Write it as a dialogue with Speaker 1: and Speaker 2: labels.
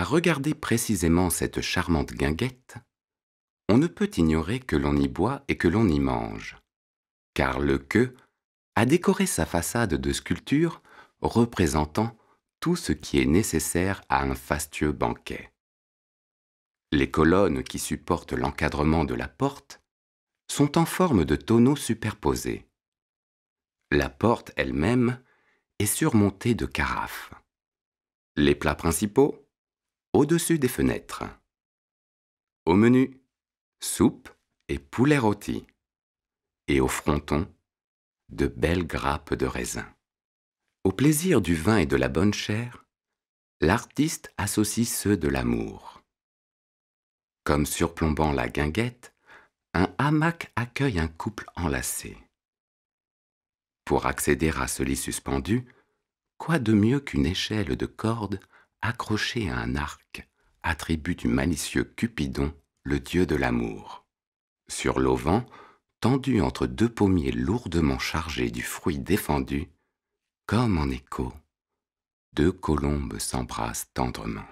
Speaker 1: À regarder précisément cette charmante guinguette, on ne peut ignorer que
Speaker 2: l'on y boit et que l'on y mange, car le queue a décoré sa façade de sculptures représentant tout ce qui est nécessaire à un fastueux banquet. Les colonnes qui supportent l'encadrement de la porte sont en forme de tonneaux superposés. La porte elle-même est surmontée de carafes. Les plats principaux, au-dessus des fenêtres. Au menu, soupe et poulet rôti. Et au fronton, de belles grappes de raisin. Au plaisir du vin et de la bonne chair, l'artiste associe ceux de l'amour. Comme surplombant la guinguette, un hamac accueille un couple enlacé. Pour accéder à ce lit suspendu, quoi de mieux qu'une échelle de cordes accroché à un arc, attribut du malicieux Cupidon, le dieu de l'amour. Sur l'auvent, tendu entre deux pommiers lourdement chargés du fruit défendu,
Speaker 1: comme en écho, deux colombes s'embrassent tendrement.